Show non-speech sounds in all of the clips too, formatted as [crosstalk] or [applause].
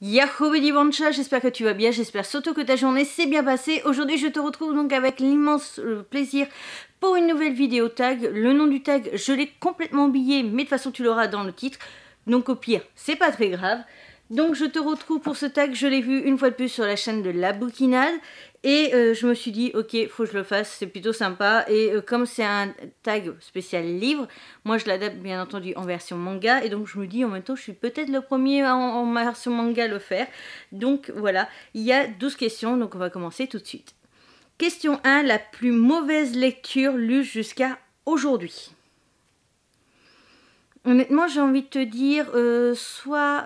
Yahoo Bancha, j'espère que tu vas bien, j'espère surtout que ta journée s'est bien passée. Aujourd'hui je te retrouve donc avec l'immense euh, plaisir pour une nouvelle vidéo tag. Le nom du tag je l'ai complètement oublié mais de toute façon tu l'auras dans le titre. Donc au pire c'est pas très grave. Donc je te retrouve pour ce tag, je l'ai vu une fois de plus sur la chaîne de La Bouquinade. Et euh, je me suis dit, ok, faut que je le fasse, c'est plutôt sympa. Et euh, comme c'est un tag spécial livre, moi je l'adapte bien entendu en version manga. Et donc je me dis, en même temps, je suis peut-être le premier en, version manga à le faire. Donc voilà, il y a 12 questions, donc on va commencer tout de suite. Question 1, la plus mauvaise lecture lue jusqu'à aujourd'hui. Honnêtement, j'ai envie de te dire, euh, soit...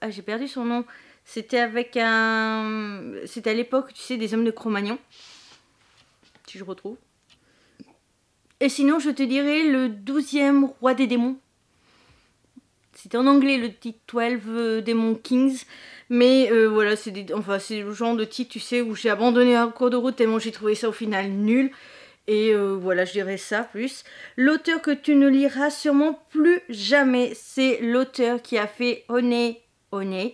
ah, j'ai perdu son nom. C'était avec un. C'était à l'époque, tu sais, des hommes de Cro-Magnon. Si je retrouve. Et sinon, je te dirais le 12e roi des démons. C'était en anglais le titre 12 euh, Demon Kings. Mais euh, voilà, c'est des... enfin, le genre de titre, tu sais, où j'ai abandonné un cours de route et moi j'ai trouvé ça au final nul. Et euh, voilà, je dirais ça plus. L'auteur que tu ne liras sûrement plus jamais, c'est l'auteur qui a fait One One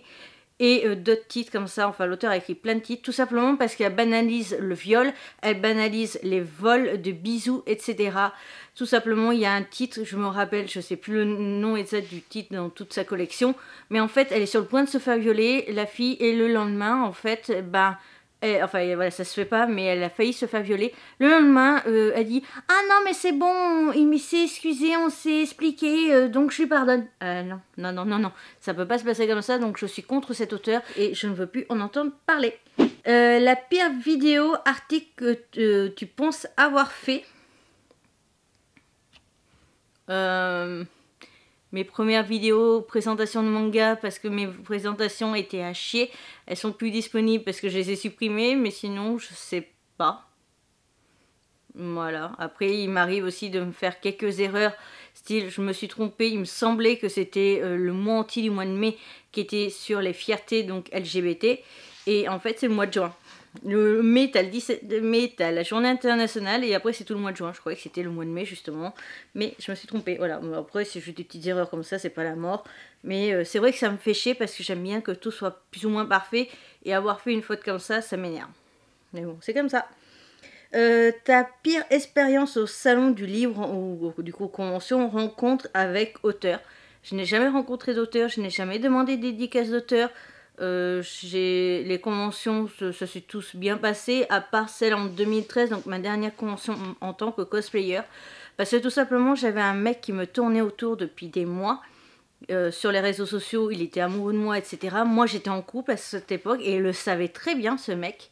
et euh, d'autres titres comme ça. Enfin, l'auteur a écrit plein de titres, tout simplement parce qu'elle banalise le viol, elle banalise les vols de bisous, etc. Tout simplement, il y a un titre, je me rappelle, je sais plus le nom exact du titre dans toute sa collection, mais en fait, elle est sur le point de se faire violer, la fille, et le lendemain, en fait, ben. Bah, enfin, voilà, ça se fait pas, mais elle a failli se faire violer. Le lendemain, euh, elle dit Ah non, mais c'est bon, il s'est excusé, on s'est expliqué, euh, donc je lui pardonne. Euh, non, non, non, non, non, ça peut pas se passer comme ça, donc je suis contre cet auteur et je ne veux plus en entendre parler. la pire vidéo article que tu penses avoir fait. Euh mes premières vidéos, présentations de manga, parce que mes présentations étaient à chier. Elles sont plus disponibles parce que je les ai supprimées, mais sinon, je sais pas. Voilà. Après, il m'arrive aussi de me faire quelques erreurs. Style, je me suis trompée. Il me semblait que c'était euh, le mois entier du mois de mai qui était sur les fiertés, donc LGBT. Et en fait, c'est le mois de juin. Le mai, t'as, le 17, mai, t'as la journée internationale et après, c'est tout le mois de juin. Je croyais que c'était le mois de mai, justement. Mais je me suis trompée. Voilà, après, c'est juste des petites erreurs comme ça, c'est pas la mort. Mais euh, c'est vrai que ça me fait chier parce que j'aime bien que tout soit plus ou moins parfait. Et avoir fait une faute comme ça, ça m'énerve. Mais bon, c'est comme ça. Euh, ta pire expérience au salon du livre ou du coup convention rencontre avec auteur. Je n'ai jamais rencontré d'auteur, je n'ai jamais demandé dédicace d'auteur. Euh, les conventions ça s'est sont tous bien passé à part celle en 2013, donc ma dernière convention en, tant que cosplayer. Parce que tout simplement, j'avais un mec qui me tournait autour depuis des mois. Euh, sur les réseaux sociaux, il était amoureux de moi, etc. Moi, j'étais en couple à cette époque et il le savait très bien, ce mec.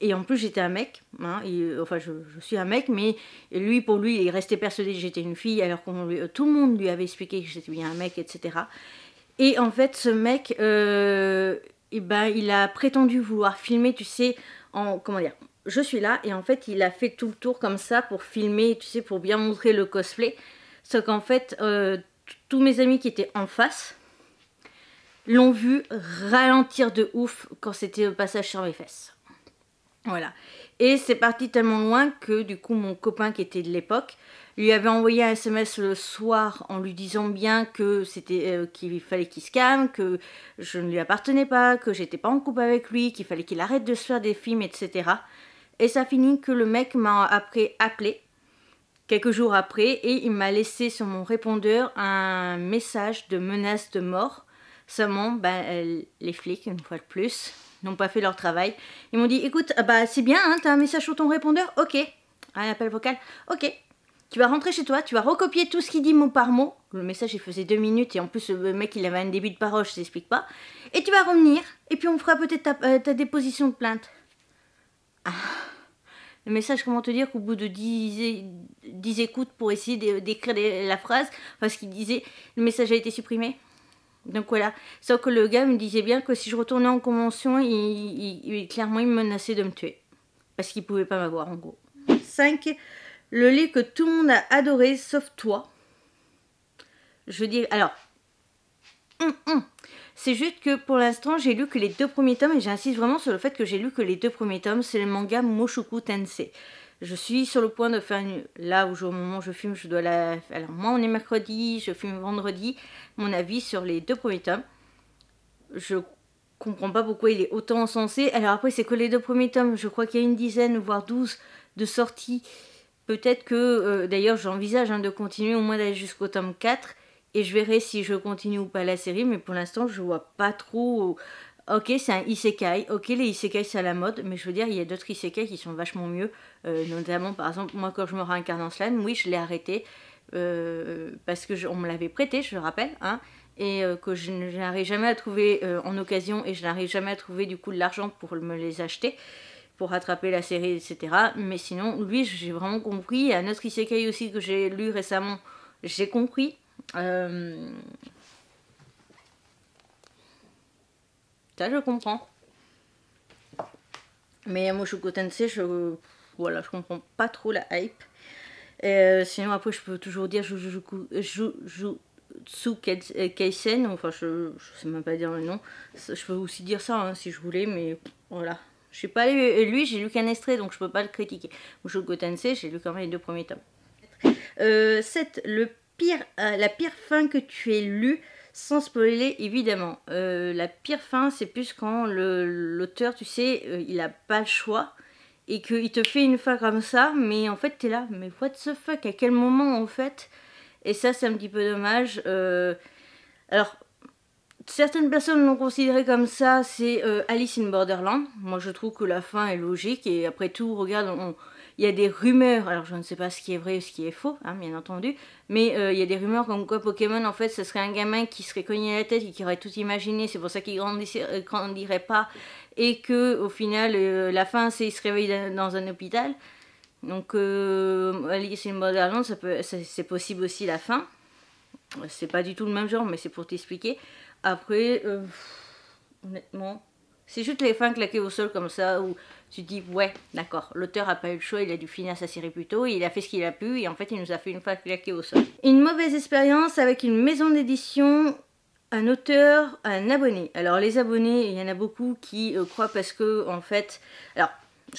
Et en plus, j'étais un mec. Hein, enfin, je, je, suis un mec, mais lui, pour lui, il restait persuadé que j'étais une fille, alors que tout le monde lui avait expliqué que j'étais bien un mec, etc. Et en fait, ce mec, euh, eh ben, il a prétendu vouloir filmer, tu sais, en. Comment dire Je suis là, et en fait, il a fait tout le tour comme ça pour filmer, tu sais, pour bien montrer le cosplay. Sauf qu'en fait, euh, tous mes amis qui étaient en face l'ont vu ralentir de ouf quand c'était le passage sur mes fesses. Voilà. Et c'est parti tellement loin que du coup mon copain qui était de l'époque lui avait envoyé un SMS le soir en lui disant bien que c'était euh, qu'il fallait qu'il se calme, que je ne lui appartenais pas, que j'étais pas en couple avec lui, qu'il fallait qu'il arrête de se faire des films, etc. Et ça finit que le mec m'a après appelé quelques jours après et il m'a laissé sur mon répondeur un message de menace de mort. Seulement, ben, euh, les flics, une fois de plus, n'ont pas fait leur travail. Ils m'ont dit écoute, ah bah c'est bien, hein, t'as un message sur ton répondeur Ok. Un appel vocal Ok. Tu vas rentrer chez toi, tu vas recopier tout ce qu'il dit mot par mot. Le message il faisait deux minutes et en plus le mec il avait un début de parole, je t'explique pas. Et tu vas revenir et puis on fera peut-être ta, euh, déposition de plainte. Ah. Le message, comment te dire qu'au bout de 10, 10, écoutes pour essayer d'écrire la phrase, parce qu'il disait, le message a été supprimé. Donc voilà, sauf que le gars me disait bien que si je retournais en convention, il, clairement il me menaçait de me tuer. Parce qu'il pouvait pas m'avoir en gros. 5. Le lait que tout le monde a adoré sauf toi. Je dis, alors, hum, hum. c'est juste que pour l'instant j'ai lu que les deux premiers tomes, et j'insiste vraiment sur le fait que j'ai lu que les deux premiers tomes, c'est le manga Moshuku Tensei je suis sur le point de faire Là, où je, au moment où je filme, je dois la... Alors moi, on est mercredi, je fume vendredi. Mon avis sur les deux premiers tomes. Je comprends pas pourquoi il est autant censé. Alors après, c'est que les deux premiers tomes. Je crois qu'il y a une dizaine, voire douze de sorties. Peut-être que... Euh, d'ailleurs, j'envisage hein, de continuer au moins d'aller jusqu'au tome 4. Et je verrai si je continue ou pas la série. Mais pour l'instant, je vois pas trop euh, Ok, c'est un isekai. Ok, les isekai c'est à la mode, mais je veux dire, il y a d'autres isekai qui sont vachement mieux. Euh, notamment, par exemple, moi quand je me réincarne dans slime, oui, je l'ai arrêté euh, parce que on me l'avait prêté, je le rappelle, hein, et euh, que je n'arrive jamais à trouver en occasion et je n'arrive jamais à trouver du coup de l'argent pour me les acheter pour rattraper la série, etc. Mais sinon, lui, j'ai vraiment compris. Il y a un autre isekai aussi que j'ai lu récemment, j'ai compris. Ça, je comprends. Mais à Tensei, je, voilà, je comprends pas trop la hype. Euh, sinon, après, je peux toujours dire Jujutsu Kaisen, euh, enfin, je, je sais même pas dire le nom. Je peux aussi dire ça hein, si je voulais, mais voilà. Je suis pas lu, euh, lui, j'ai lu qu'un extrait, donc je peux pas le critiquer. je Tensei, j'ai lu quand même les deux premiers tomes. 7. Le pire, la pire fin que tu aies lue sans spoiler évidemment. Euh, la pire fin, c'est plus quand l'auteur, tu sais, euh, il a pas le choix et qu'il te fait une fin comme ça, mais en fait, t'es là, mais what the fuck, à quel moment en fait Et ça, c'est un petit peu dommage. Euh, alors, certaines personnes l'ont considéré comme ça, c'est Alice in Borderland. Moi, je trouve que la fin est logique et après tout, regarde, on il y a des rumeurs, alors je ne sais pas ce qui est vrai ou ce qui est faux, hein, bien entendu, mais euh, il y a des rumeurs comme quoi Pokémon, en fait, ce serait un gamin qui serait cogné à la tête et qui aurait tout imaginé, c'est pour ça qu'il ne euh, grandirait pas, et que au final, euh, la fin, c'est qu'il se réveille dans un hôpital. Donc, euh, Alice in peut c'est possible aussi la fin. C'est pas du tout le même genre, mais c'est pour t'expliquer. Après, honnêtement, c'est juste les fins claquées au sol comme ça, où tu dis, ouais, d'accord, l'auteur a pas eu le choix, il a dû finir sa série plutôt tôt, il a fait ce qu'il a pu, et en fait, il nous a fait une fin claquée au sol. Une mauvaise expérience avec une maison d'édition un auteur, un abonné. Alors les abonnés, il y en a beaucoup qui euh, croient parce que en fait, alors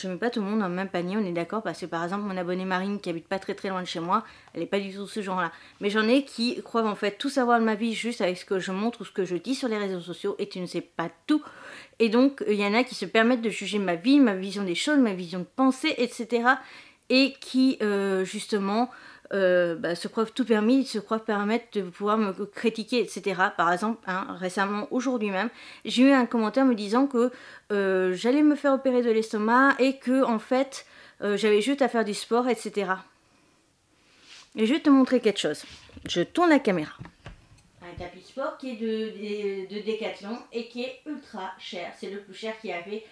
je mets pas tout le monde dans le même panier, on est d'accord, parce que par exemple mon abonné Marine qui habite pas très très loin de chez moi, elle est pas du tout ce genre-là. Mais j'en ai qui croient en fait tout savoir de ma vie juste avec ce que je montre ou ce que je dis sur les réseaux sociaux et tu ne sais pas tout. Et donc il y en a qui se permettent de juger ma vie, ma vision des choses, ma vision de pensée, etc. Et qui euh, justement se euh, bah, croient tout permis, se croient permettre de pouvoir me critiquer, etc. Par exemple, hein, récemment, aujourd'hui même, j'ai eu un commentaire me disant que euh, j'allais me faire opérer de l'estomac et que, en fait, euh, j'avais juste à faire du sport, etc. Et je vais te montrer quelque chose. Je tourne la caméra. Un tapis sport qui est de, décathlon et qui est ultra cher. C'est le plus cher qu'il y avait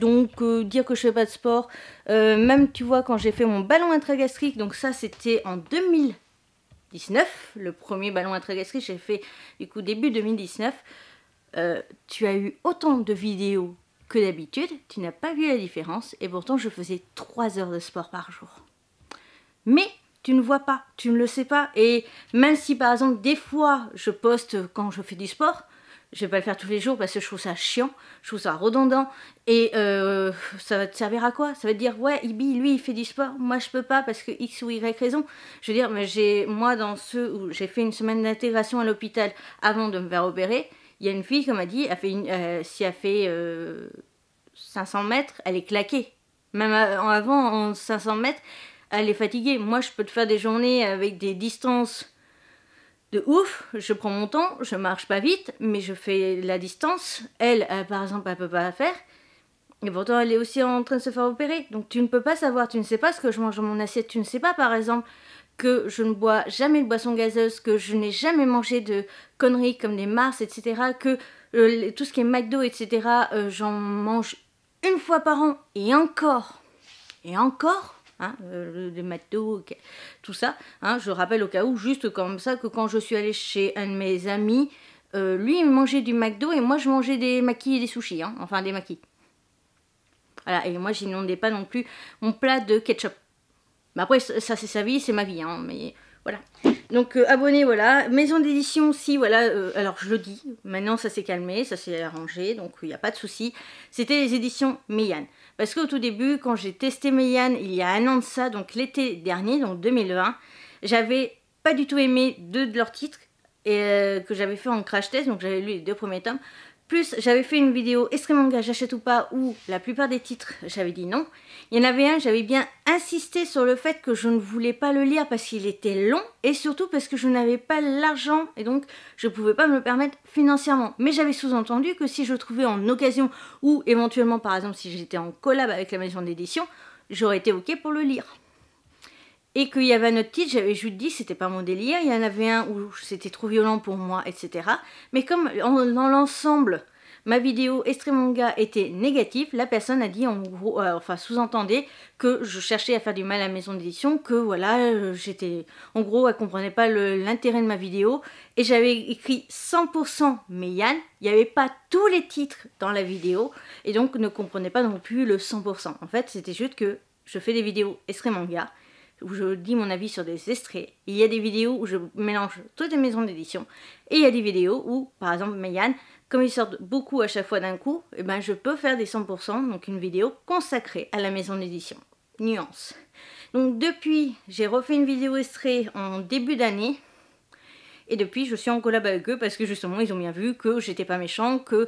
donc euh, dire que je fais pas de sport, euh, même tu vois quand j'ai fait mon ballon intragastrique, donc ça c'était en 2019, le premier ballon intragastrique j'ai fait du coup début 2019, euh, tu as eu autant de vidéos que d'habitude, tu n'as pas vu la différence et pourtant je faisais 3 heures de sport par jour. Mais tu ne vois pas, tu ne le sais pas et même si par exemple des fois je poste quand je fais du sport, je vais pas le faire tous les jours parce que je trouve ça chiant, je trouve ça redondant. Et euh, ça va te servir à quoi Ça va te dire, ouais, Ibi, lui, il fait du sport, moi, je peux pas parce que X ou Y raison. Je veux dire, moi, dans ce où j'ai fait une semaine d'intégration à l'hôpital avant de me faire opérer, il y a une fille, comme m'a dit, elle fait euh, si elle fait 500 euh, mètres, elle est claquée. Même avant, en 500 mètres, elle est fatiguée. Moi, je peux te faire des journées avec des distances de ouf, je prends mon temps, je marche pas vite, mais je fais la distance. Elle, euh, par exemple, elle peut pas faire. Et pourtant, elle est aussi en train de se faire opérer. Donc tu ne peux pas savoir, tu ne sais pas ce que je mange dans mon assiette, tu ne sais pas, par exemple, que je ne bois jamais de boisson gazeuse, que je n'ai jamais mangé de conneries comme des Mars, etc., que euh, tout ce qui est McDo, etc., euh, j'en mange une fois par an, et encore, et encore, de hein, euh, le, tout ça. Hein, je rappelle au cas où, juste comme ça, que quand je suis allée chez un de mes amis, euh, lui il mangeait du McDo et moi je mangeais des maquis et des sushis, hein, enfin des maquis. Voilà, et moi j'inondais pas non plus mon plat de ketchup. Mais après, ça c'est sa vie, c'est ma vie, mais voilà. Donc euh, abonné, voilà. Maison d'édition aussi, voilà. Euh, alors je le dis, maintenant ça s'est calmé, ça s'est arrangé, donc il n'y a pas de souci. C'était les éditions Meyane. Parce qu'au tout début, quand j'ai testé Meyane il y a un an de ça, donc l'été dernier, donc 2020, j'avais pas du tout aimé deux de leurs titres et, euh, que j'avais fait en crash test, donc j'avais lu les deux premiers tomes. Plus j'avais fait une vidéo extrêmement gage j'achète ou pas où la plupart des titres j'avais dit non il y en avait un, j'avais bien insisté sur le fait que je ne voulais pas le lire parce qu'il était long et surtout parce que je n'avais pas l'argent et donc je ne pouvais pas me le permettre financièrement. Mais j'avais sous-entendu que si je trouvais en occasion ou éventuellement par exemple si j'étais en collab avec la maison d'édition, j'aurais été ok pour le lire. Et qu'il y avait un autre titre, j'avais juste dit c'était pas mon délire, il y en avait un où c'était trop violent pour moi, etc. Mais comme dans l'ensemble, ma vidéo manga était négative, la personne a dit en gros, euh, enfin sous-entendait que je cherchais à faire du mal à la maison d'édition, que voilà, euh, j'étais. En gros, elle comprenait pas l'intérêt de ma vidéo. Et j'avais écrit 100% Meian, il n'y avait pas tous les titres dans la vidéo, et donc ne comprenait pas non plus le 100%. En fait, c'était juste que je fais des vidéos manga où je dis mon avis sur des extraits. Il y a des vidéos où je mélange toutes les maisons d'édition. Et il y a des vidéos où, par exemple, Meian, comme ils sortent beaucoup à chaque fois d'un coup, eh ben je peux faire des 100%, donc une vidéo consacrée à la maison d'édition. Nuance. Donc depuis, j'ai refait une vidéo extrait en début d'année et depuis, je suis en collab avec eux parce que justement, ils ont bien vu que j'étais pas méchant, qu'il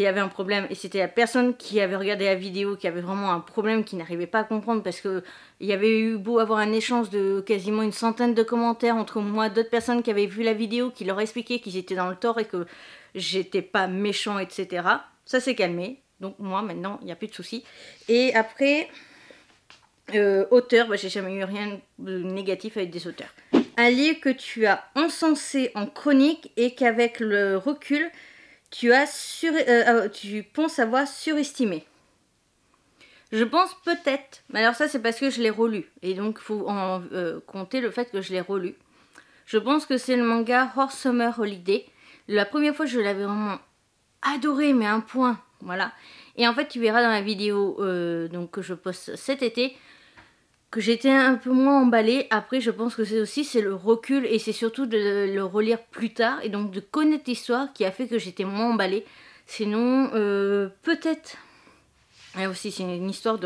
y avait un problème. Et c'était la personne qui avait regardé la vidéo qui avait vraiment un problème, qui n'arrivait pas à comprendre parce que il y avait eu beau avoir un échange de quasiment une centaine de commentaires entre moi, et d'autres personnes qui avaient vu la vidéo, qui leur expliquaient qu'ils étaient dans le tort et que j'étais pas méchant, etc. Ça s'est calmé. Donc moi, maintenant, il n'y a plus de soucis. Et après, euh, auteur, bah, j'ai jamais eu rien de négatif avec des auteurs un livre que tu as encensé en chronique et qu'avec le recul, tu, as euh, euh, tu penses avoir surestimé. Je pense peut-être, mais alors ça c'est parce que je l'ai relu, et donc il faut en euh, compter le fait que je l'ai relu. Je pense que c'est le manga Horse Summer Holiday. La première fois je l'avais vraiment adoré, mais un point, voilà. Et en fait tu verras dans la vidéo donc, que je poste cet été, que j'étais un peu moins emballée. Après, je pense que c'est aussi c'est le recul et c'est surtout de le relire plus tard et donc de connaître l'histoire qui a fait que j'étais moins emballée. Sinon, euh, peut-être. Et aussi, c'est une histoire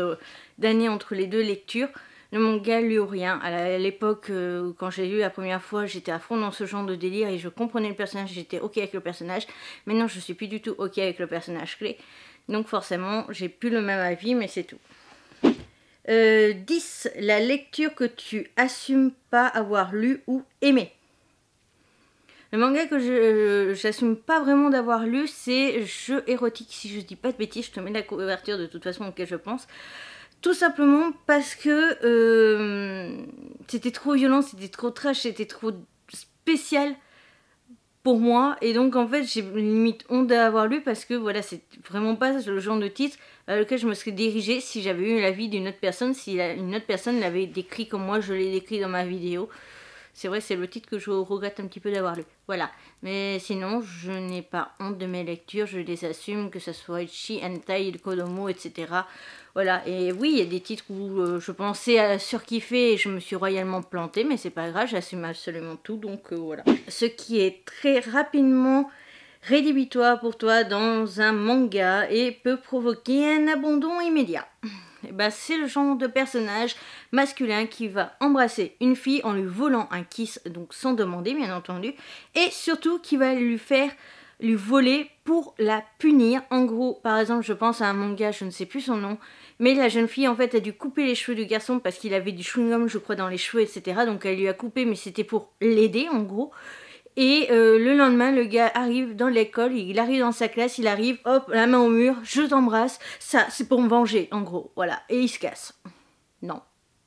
d'année entre les deux lectures. Le manga lui ou rien. À l'époque, euh, quand j'ai lu la première fois, j'étais à fond dans ce genre de délire et je comprenais le personnage, j'étais ok avec le personnage. Maintenant, je suis plus du tout ok avec le personnage clé. Donc forcément, j'ai plus le même avis, mais c'est tout. 10. Euh, la lecture que tu assumes pas avoir lu ou aimé. Le manga que je euh, j'assume pas vraiment d'avoir lu, c'est Jeux érotique. Si je dis pas de bêtises, je te mets la couverture de toute façon auquel je pense. Tout simplement parce que euh, c'était trop violent, c'était trop trash, c'était trop spécial pour moi. Et donc, en fait, j'ai limite honte d'avoir lu parce que voilà, c'est vraiment pas le genre de titre vers euh, lequel je me serais dirigée si j'avais eu l'avis d'une autre personne, si une autre personne l'avait décrit comme moi je l'ai décrit dans ma vidéo. C'est vrai, c'est le titre que je regrette un petit peu d'avoir lu. Voilà. Mais sinon, je n'ai pas honte de mes lectures, je les assume, que ce soit Ichi, Hentai, Kodomo, etc. Voilà. Et oui, il y a des titres où euh, je pensais à surkiffer et je me suis royalement plantée, mais c'est pas grave, j'assume absolument tout, donc euh, voilà. Ce qui est très rapidement rédhibitoire pour toi dans un manga et peut provoquer un abandon immédiat. Eh ben, c'est le genre de personnage masculin qui va embrasser une fille en lui volant un kiss, donc sans demander bien entendu, et surtout qui va lui faire lui voler pour la punir. En gros, par exemple, je pense à un manga, je ne sais plus son nom, mais la jeune fille en fait a dû couper les cheveux du garçon parce qu'il avait du chewing-gum, je crois, dans les cheveux, etc. Donc elle lui a coupé, mais c'était pour l'aider en gros. Et euh, le lendemain, le gars arrive dans l'école, il arrive dans sa classe, il arrive, hop, la main au mur, je t'embrasse, ça c'est pour me venger en gros, voilà, et il se casse. Non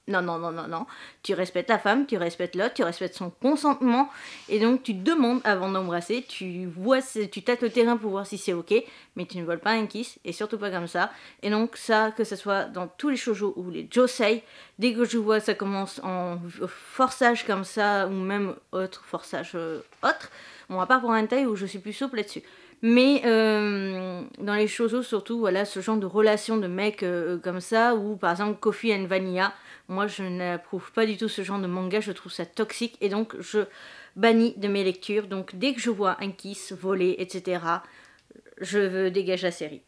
non, non, non, non, non. Tu respectes la femme, tu respectes l'autre, tu respectes son consentement. Et donc, tu demandes avant d'embrasser, tu vois, tu tâtes le terrain pour voir si c'est ok, mais tu ne voles pas un kiss, et surtout pas comme ça. Et donc, ça, que ce soit dans tous les shoujo ou les josei, dès que je vois ça commence en forçage comme ça, ou même autre forçage euh, autre, bon, à part pour un taille où je suis plus souple là-dessus. Mais euh, dans les shoujo, surtout, voilà, ce genre de relation de mec euh, comme ça, ou par exemple, Coffee and Vanilla, moi, je n'approuve pas du tout ce genre de manga, je trouve ça toxique et donc je bannis de mes lectures. Donc dès que je vois un kiss, voler, etc., je veux dégager la série.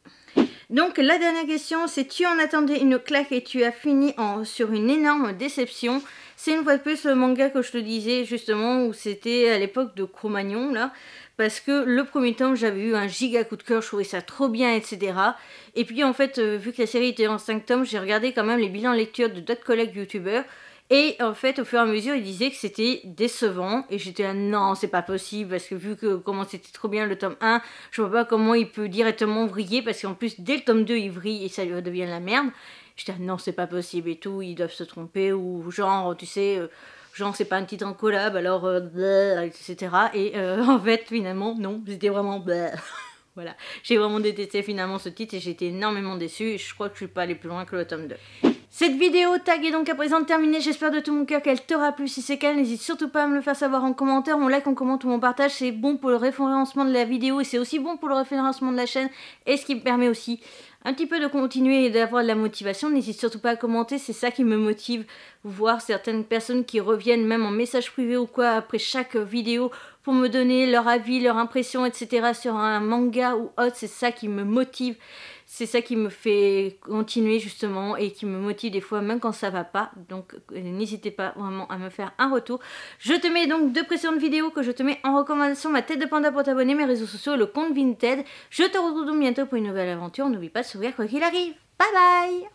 Donc la dernière question, c'est tu en attendais une claque et tu as fini sur une énorme déception. C'est une fois de plus le manga que je te disais justement où c'était à l'époque de Cro-Magnon là. Parce que le premier tome, j'avais eu un giga coup de cœur, je trouvais ça trop bien, etc. Et puis en fait, euh, vu que la série était en 5 tomes, j'ai regardé quand même les bilans lecture de d'autres collègues youtubeurs et en fait, au fur et à mesure, il disait que c'était décevant. Et j'étais là, non, c'est pas possible, parce que vu que comment c'était trop bien le tome 1, je vois pas comment il peut directement vriller, parce qu'en plus, dès le tome 2, il vrille et ça lui redevient la merde. J'étais là, ah, non, c'est pas possible et tout, ils doivent se tromper, ou genre, tu sais. Euh, genre c'est pas un titre en collab, alors euh, etc. Et euh, [laughs] en fait, finalement, non, c'était vraiment bleh. [laughs] voilà. J'ai vraiment détesté finalement ce titre et j'étais énormément déçue. Et je crois que je suis pas allée plus loin que le tome 2. Cette vidéo tag est donc à présent terminée, j'espère de tout mon cœur qu'elle t'aura plu. Si c'est le cas, n'hésite surtout pas à me le faire savoir en commentaire, on like, on commente ou on partage, c'est bon pour le référencement de la vidéo et c'est aussi bon pour le référencement de la chaîne et ce qui me permet aussi un petit peu de continuer et d'avoir de la motivation. N'hésite surtout pas à commenter, c'est ça qui me motive. Voir certaines personnes qui reviennent même en message privé ou quoi après chaque vidéo pour me donner leur avis, leur impression, etc. sur un manga ou autre, c'est ça qui me motive c'est ça qui me fait continuer justement et qui me motive des fois même quand ça va pas. Donc euh, n'hésitez pas vraiment à me faire un retour. Je te mets donc deux précédentes vidéos que je te mets en recommandation, ma tête de panda pour t'abonner, mes réseaux sociaux, le compte Vinted. Je te retrouve donc bientôt pour une nouvelle aventure. N'oublie pas de sourire quoi qu'il arrive. Bye bye